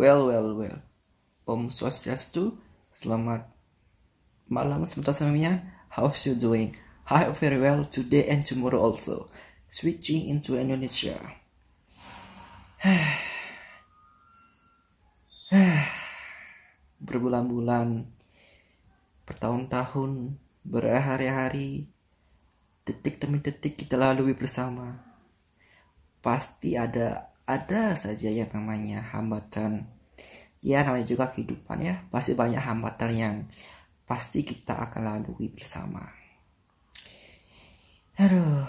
Well, well, well. Om Swastiastu. Selamat malam sebentar semuanya. How's you doing? Hi, very well today and tomorrow also. Switching into Indonesia. Berbulan-bulan, bertahun-tahun, berhari-hari, detik demi detik kita lalui bersama. Pasti ada ada saja yang namanya hambatan ya namanya juga kehidupan ya pasti banyak hambatan yang pasti kita akan lalui bersama aduh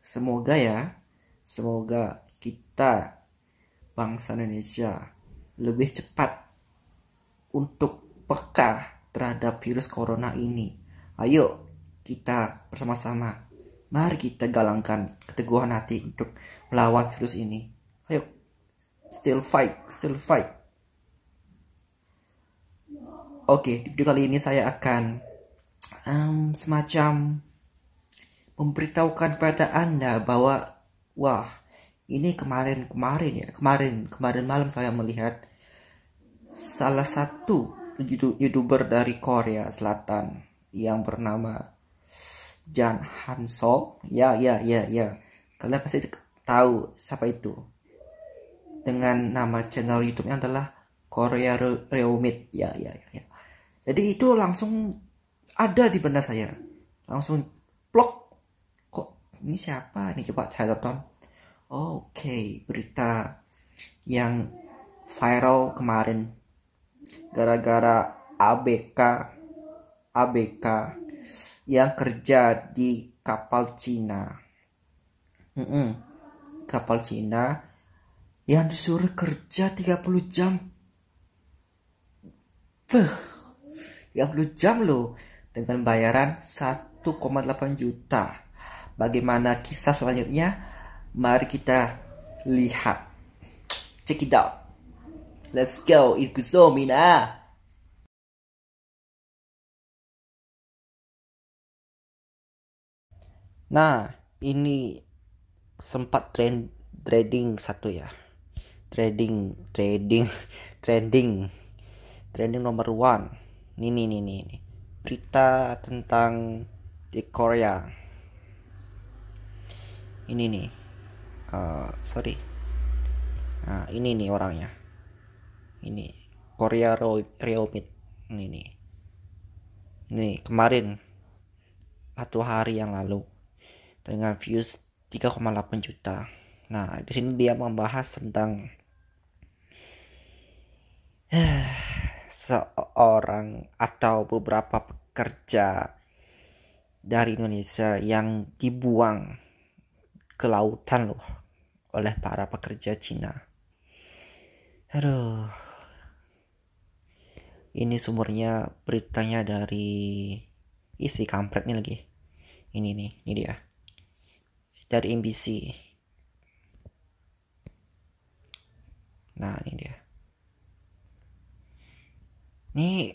semoga ya semoga kita bangsa Indonesia lebih cepat untuk peka terhadap virus corona ini ayo kita bersama-sama mari kita galangkan keteguhan hati untuk melawan virus ini still fight still fight oke okay, di video kali ini saya akan um, semacam memberitahukan kepada anda bahwa wah ini kemarin kemarin ya kemarin kemarin malam saya melihat salah satu youtuber dari Korea Selatan yang bernama Jan Hansol ya ya ya ya kalian pasti tahu siapa itu dengan nama channel YouTube-nya adalah Korea Reumit. Ya, ya, ya, ya, Jadi itu langsung ada di benda saya. Langsung plok. Kok ini siapa? Ini coba saya tonton. Oh, Oke, okay. berita yang viral kemarin gara-gara ABK ABK yang kerja di kapal Cina. Mm -mm. Kapal Cina yang disuruh kerja 30 jam. Beuh, 30 jam loh dengan bayaran 1,8 juta. Bagaimana kisah selanjutnya? Mari kita lihat. Check it out. Let's go, ikuzo mina. Nah, ini sempat trend trading satu ya trading trading trending trending nomor one ini nih ini ini berita tentang di Korea ini nih uh, sorry nah, ini nih orangnya ini Korea Reomit ini nih ini kemarin satu hari yang lalu dengan views 3,8 juta nah di sini dia membahas tentang seorang atau beberapa pekerja dari Indonesia yang dibuang ke lautan loh oleh para pekerja Cina. Aduh. Ini sumurnya beritanya dari isi kampret nih lagi. Ini nih, ini dia. Dari MBC. Nah, ini dia. Ini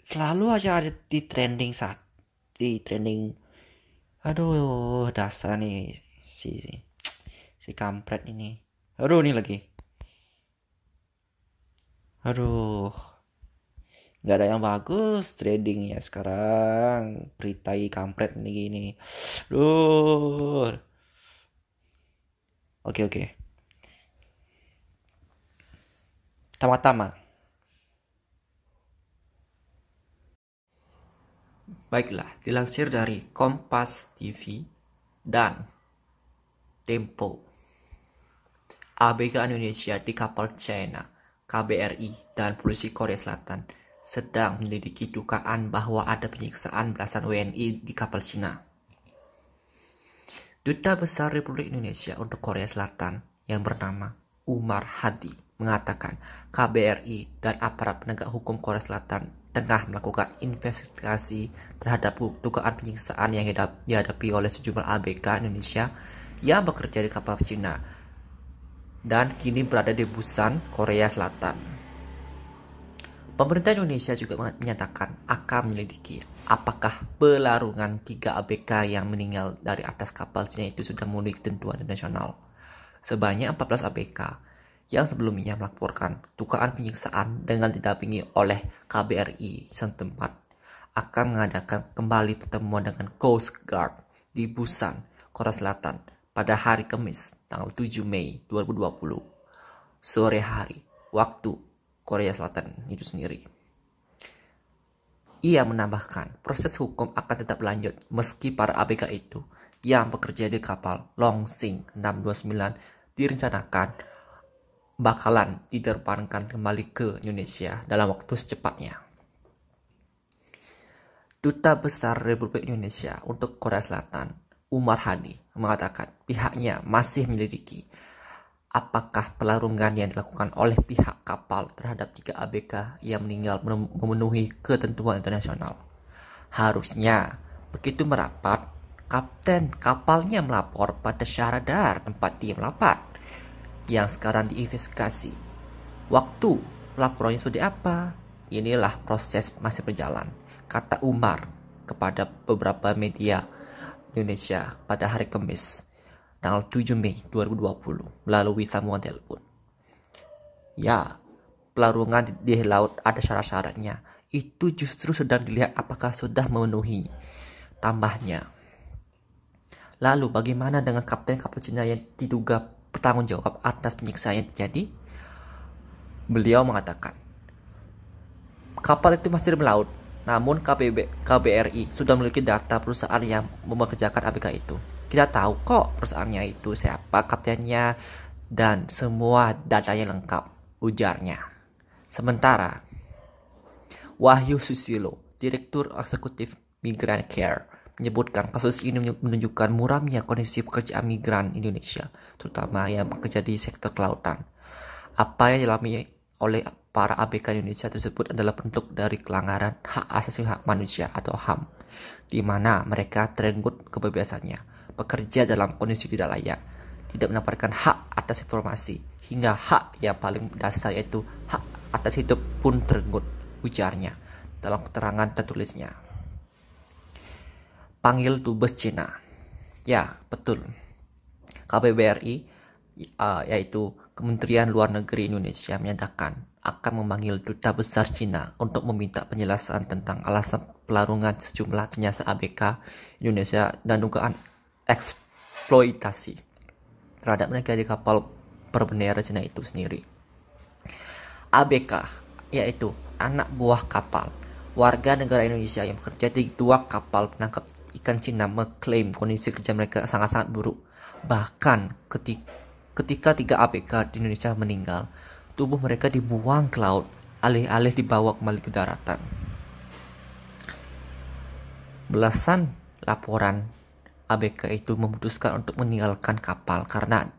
selalu aja ada di trending saat di trending aduh dasar nih si si, si kampret ini aduh ini lagi aduh nggak ada yang bagus trading ya sekarang beritai kampret nih gini aduh oke oke Tama pertama-tama Baiklah, dilansir dari Kompas TV dan Tempo. ABK Indonesia di kapal China, KBRI, dan polisi Korea Selatan sedang menyelidiki dugaan bahwa ada penyiksaan belasan WNI di kapal Cina. Duta Besar Republik Indonesia untuk Korea Selatan yang bernama Umar Hadi mengatakan KBRI dan aparat penegak hukum Korea Selatan tengah melakukan investigasi terhadap dugaan penyiksaan yang dihadapi oleh sejumlah ABK Indonesia yang bekerja di kapal Cina dan kini berada di Busan, Korea Selatan. Pemerintah Indonesia juga menyatakan akan menyelidiki apakah pelarungan 3 ABK yang meninggal dari atas kapal Cina itu sudah memenuhi ketentuan internasional. Sebanyak 14 ABK yang sebelumnya melaporkan dugaan penyiksaan dengan didampingi oleh KBRI setempat akan mengadakan kembali pertemuan dengan Coast Guard di Busan, Korea Selatan pada hari Kamis tanggal 7 Mei 2020 sore hari waktu Korea Selatan itu sendiri. Ia menambahkan proses hukum akan tetap lanjut meski para ABK itu yang bekerja di kapal Long Sing 629 direncanakan bakalan diterbangkan kembali ke Indonesia dalam waktu secepatnya. Duta Besar Republik Indonesia untuk Korea Selatan, Umar Hadi, mengatakan pihaknya masih menyelidiki apakah pelarungan yang dilakukan oleh pihak kapal terhadap tiga ABK yang meninggal memenuhi ketentuan internasional. Harusnya, begitu merapat, kapten kapalnya melapor pada syahradar tempat dia melapat yang sekarang diinvestigasi. Waktu laporannya seperti apa? Inilah proses masih berjalan, kata Umar kepada beberapa media Indonesia pada hari Kamis, tanggal 7 Mei 2020, melalui sambungan telepon. Ya, pelarungan di laut ada syarat-syaratnya. Itu justru sedang dilihat apakah sudah memenuhi tambahnya. Lalu bagaimana dengan kapten Cina yang diduga bertanggung jawab atas penyiksaan yang terjadi, beliau mengatakan, kapal itu masih di melaut, namun KBB, KBRI sudah memiliki data perusahaan yang memerkerjakan ABK itu. Kita tahu kok perusahaannya itu siapa kaptennya dan semua datanya lengkap, ujarnya. Sementara, Wahyu Susilo, Direktur Eksekutif Migrant Care, menyebutkan kasus ini menunjukkan muramnya kondisi pekerja migran Indonesia, terutama yang bekerja di sektor kelautan. Apa yang dialami oleh para ABK Indonesia tersebut adalah bentuk dari kelanggaran hak asasi hak manusia atau HAM, di mana mereka terenggut kebebasannya, bekerja dalam kondisi tidak layak, tidak mendapatkan hak atas informasi, hingga hak yang paling dasar yaitu hak atas hidup pun terenggut, ujarnya dalam keterangan tertulisnya panggil dubes Cina. Ya, betul. KBBRI uh, ya, ah, yaitu Kementerian Luar Negeri Indonesia menyatakan akan memanggil duta besar Cina untuk meminta penjelasan tentang alasan pelarungan sejumlah jenazah ABK Indonesia dan dugaan eksploitasi terhadap mereka di kapal berbendera Cina itu sendiri. ABK yaitu anak buah kapal warga negara Indonesia yang bekerja di dua kapal penangkap ikan Cina mengklaim kondisi kerja mereka sangat-sangat buruk. Bahkan ketika, tiga ABK di Indonesia meninggal, tubuh mereka dibuang ke laut, alih-alih dibawa kembali ke daratan. Belasan laporan ABK itu memutuskan untuk meninggalkan kapal karena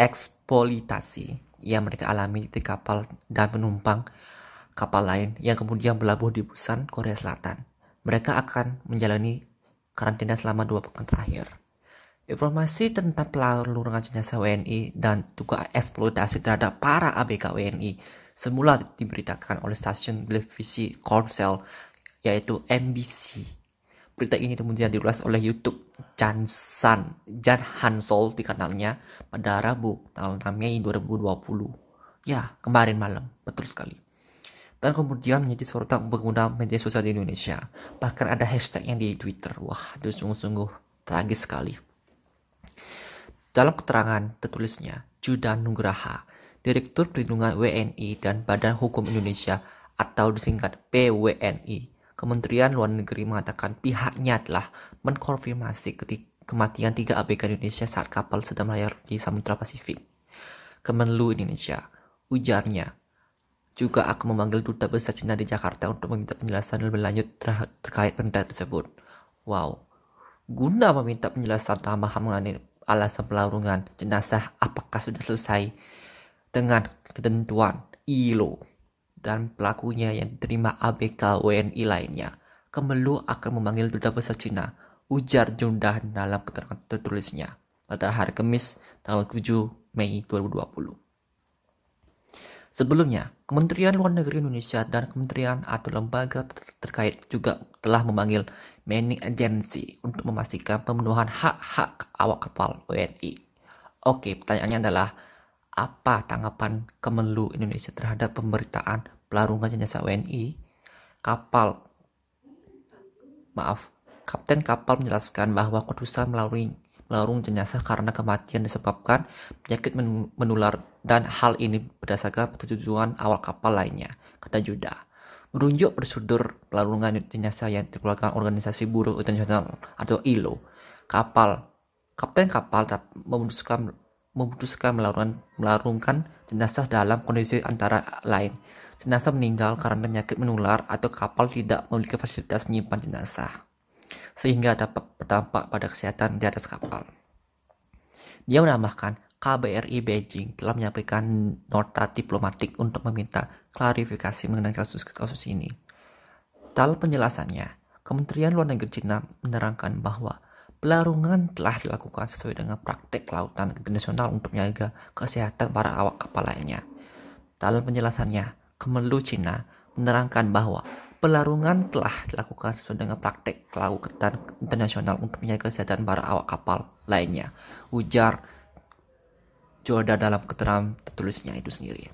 eksploitasi yang mereka alami di kapal dan penumpang kapal lain yang kemudian berlabuh di Busan, Korea Selatan mereka akan menjalani karantina selama dua pekan terakhir. Informasi tentang pelarungan jenazah WNI dan juga eksploitasi terhadap para ABK WNI semula diberitakan oleh stasiun televisi Korsel yaitu MBC. Berita ini kemudian diulas oleh YouTube Jansan Jan Hansol di kanalnya pada Rabu tanggal 6 Mei 2020. Ya, kemarin malam, betul sekali dan kemudian menjadi sorotan pengguna media sosial di Indonesia. Bahkan ada hashtag yang di Twitter. Wah, itu sungguh-sungguh tragis sekali. Dalam keterangan tertulisnya, Judan Nugraha, Direktur Perlindungan WNI dan Badan Hukum Indonesia atau disingkat PWNI, Kementerian Luar Negeri mengatakan pihaknya telah mengkonfirmasi kematian tiga ABK Indonesia saat kapal sedang layar di Samudra Pasifik. Kemenlu Indonesia, ujarnya, juga aku memanggil duta besar Cina di Jakarta untuk meminta penjelasan lebih lanjut ter terkait perintah tersebut. Wow. Guna meminta penjelasan tambahan mengenai alasan pelarungan jenazah apakah sudah selesai dengan ketentuan ILO dan pelakunya yang diterima ABK WNI lainnya. Kemelu akan memanggil duta besar Cina, ujar Jundah dalam keterangan tertulisnya pada hari Kamis tanggal 7 Mei 2020. Sebelumnya, Kementerian Luar Negeri Indonesia dan Kementerian atau lembaga ter terkait juga telah memanggil many Agency untuk memastikan pemenuhan hak-hak awak kapal WNI. Oke, pertanyaannya adalah apa tanggapan Kemenlu Indonesia terhadap pemberitaan pelarungan jenazah WNI? Kapal Maaf, kapten kapal menjelaskan bahwa keputusan melarung melarung jenazah karena kematian disebabkan penyakit menular dan hal ini berdasarkan persetujuan awal kapal lainnya, kata Yuda. Merunjuk bersudut pelarungan jenazah yang dikeluarkan organisasi buruh internasional atau ILO, kapal kapten kapal memutuskan memutuskan melarungkan, melarungkan jenazah dalam kondisi antara lain jenazah meninggal karena penyakit menular atau kapal tidak memiliki fasilitas menyimpan jenazah sehingga dapat berdampak pada kesehatan di atas kapal. Dia menambahkan, KBRI Beijing telah menyampaikan nota diplomatik untuk meminta klarifikasi mengenai kasus-kasus ini. Dalam penjelasannya, Kementerian Luar Negeri Cina menerangkan bahwa pelarungan telah dilakukan sesuai dengan praktek kelautan internasional untuk menjaga kesehatan para awak kapal lainnya. Dalam penjelasannya, Kemenlu Cina menerangkan bahwa pelarungan telah dilakukan sesuai dengan praktek kelautan internasional untuk menjaga kesehatan para awak kapal lainnya. Ujar Jordan dalam keterangan tertulisnya itu sendiri.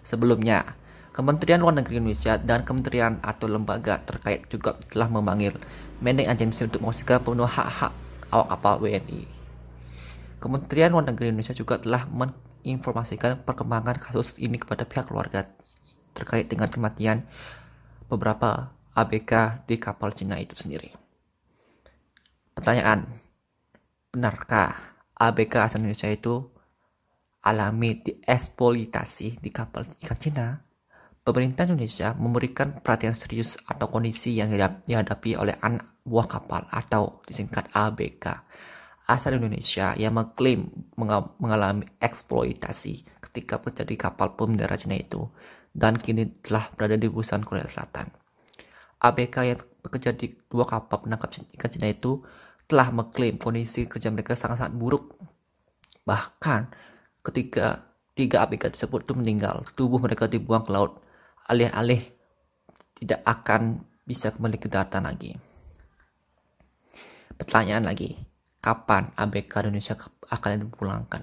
Sebelumnya, Kementerian Luar Negeri Indonesia dan Kementerian atau lembaga terkait juga telah memanggil Manning Agency untuk memastikan penuh hak-hak awak kapal WNI. Kementerian Luar Negeri Indonesia juga telah menginformasikan perkembangan kasus ini kepada pihak keluarga terkait dengan kematian beberapa ABK di kapal Cina itu sendiri. Pertanyaan, benarkah ABK asal Indonesia itu alami dieksploitasi di kapal ikan Cina, pemerintah Indonesia memberikan perhatian serius atau kondisi yang dihadapi oleh anak buah kapal atau disingkat ABK asal Indonesia yang mengklaim mengalami eksploitasi ketika terjadi di kapal pemindara Cina itu dan kini telah berada di busan Korea Selatan. ABK yang bekerja di dua kapal penangkap ikan Cina itu telah mengklaim kondisi kerja mereka sangat-sangat buruk. Bahkan ketika tiga abk tersebut itu meninggal. Tubuh mereka dibuang ke laut. Alih-alih tidak akan bisa kembali ke daratan lagi. Pertanyaan lagi, kapan ABK Indonesia akan dipulangkan?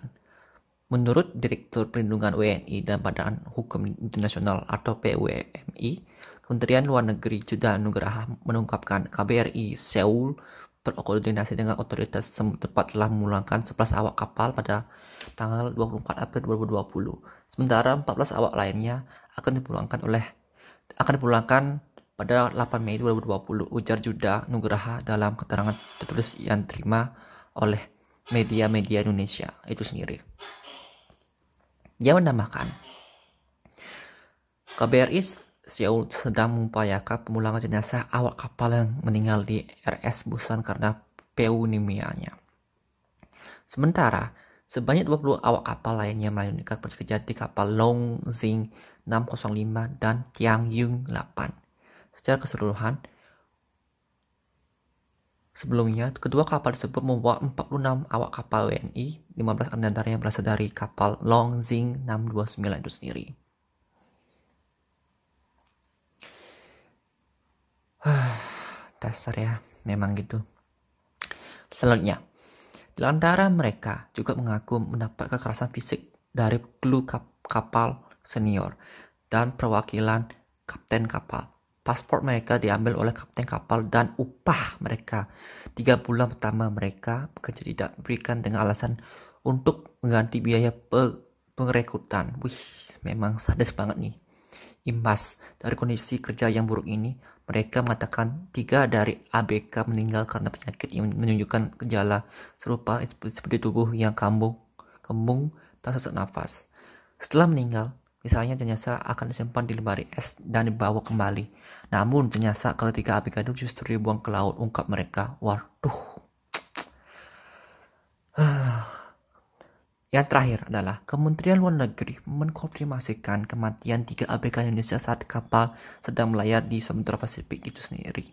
Menurut Direktur Perlindungan WNI dan Badan Hukum Internasional atau PWMI, Kementerian Luar Negeri Judah Nugraha mengungkapkan KBRI Seoul berkoordinasi dengan otoritas tempat telah memulangkan 11 awak kapal pada tanggal 24 April 2020. Sementara 14 awak lainnya akan dipulangkan oleh akan dipulangkan pada 8 Mei 2020 ujar Juda Nugraha dalam keterangan tertulis yang terima oleh media-media Indonesia itu sendiri. Dia menambahkan, KBRI Seoul sedang mengupayakan pemulangan jenazah awak kapal yang meninggal di RS Busan karena pneumonia. Sementara, Sebanyak 20 awak kapal lainnya melayunkan pekerja di kapal Long Zing 605 dan Yung 8. Secara keseluruhan, sebelumnya kedua kapal tersebut membawa 46 awak kapal WNI, 15 antaranya berasal dari kapal Long Zing 629 itu sendiri. Dasar ya, memang gitu. Selanjutnya, Lantaran mereka juga mengaku mendapat kekerasan fisik dari kru kap kapal senior dan perwakilan kapten kapal. Pasport mereka diambil oleh kapten kapal dan upah mereka. Tiga bulan pertama mereka bekerja tidak diberikan dengan alasan untuk mengganti biaya pe pengerekrutan. Wih, memang sadis banget nih. Imbas dari kondisi kerja yang buruk ini, mereka mengatakan tiga dari ABK meninggal karena penyakit yang menunjukkan gejala serupa seperti tubuh yang kambung, kembung, tak sesak nafas. Setelah meninggal, misalnya jenazah akan disimpan di lemari es dan dibawa kembali. Namun jenazah tiga ABK itu justru dibuang ke laut, ungkap mereka. Waduh. Ah. Yang terakhir adalah Kementerian Luar Negeri mengkonfirmasikan kematian tiga ABK Indonesia saat kapal sedang melayar di Samudra Pasifik itu sendiri.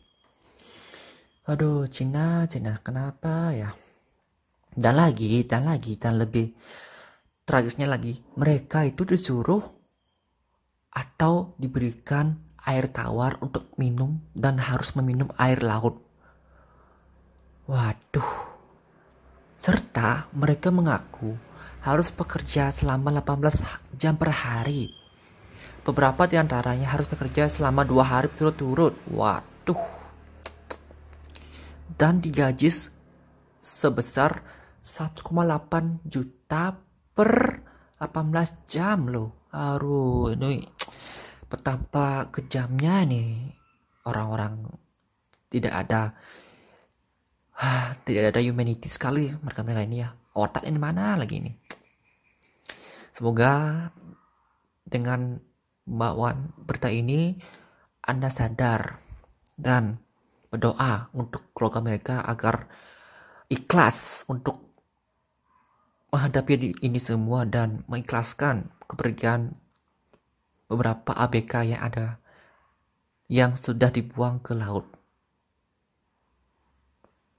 Aduh, Cina, Cina, kenapa ya? Dan lagi, dan lagi, dan lebih tragisnya lagi, mereka itu disuruh atau diberikan air tawar untuk minum dan harus meminum air laut. Waduh. Serta mereka mengaku harus bekerja selama 18 jam per hari. Beberapa di antaranya harus bekerja selama dua hari turut-turut. Waduh. Dan digaji sebesar 1,8 juta per 18 jam loh. Aduh, ini betapa kejamnya nih orang-orang tidak ada ah, tidak ada humanity sekali mereka mereka ini ya otak ini mana lagi ini? Semoga dengan bawaan berita ini Anda sadar dan berdoa untuk keluarga mereka agar ikhlas untuk menghadapi ini semua dan mengikhlaskan kepergian beberapa ABK yang ada yang sudah dibuang ke laut.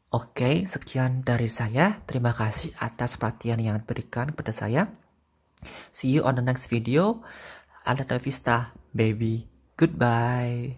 Oke, sekian dari saya. Terima kasih atas perhatian yang diberikan kepada saya. See you on the next video. Alta Vista, baby. Goodbye.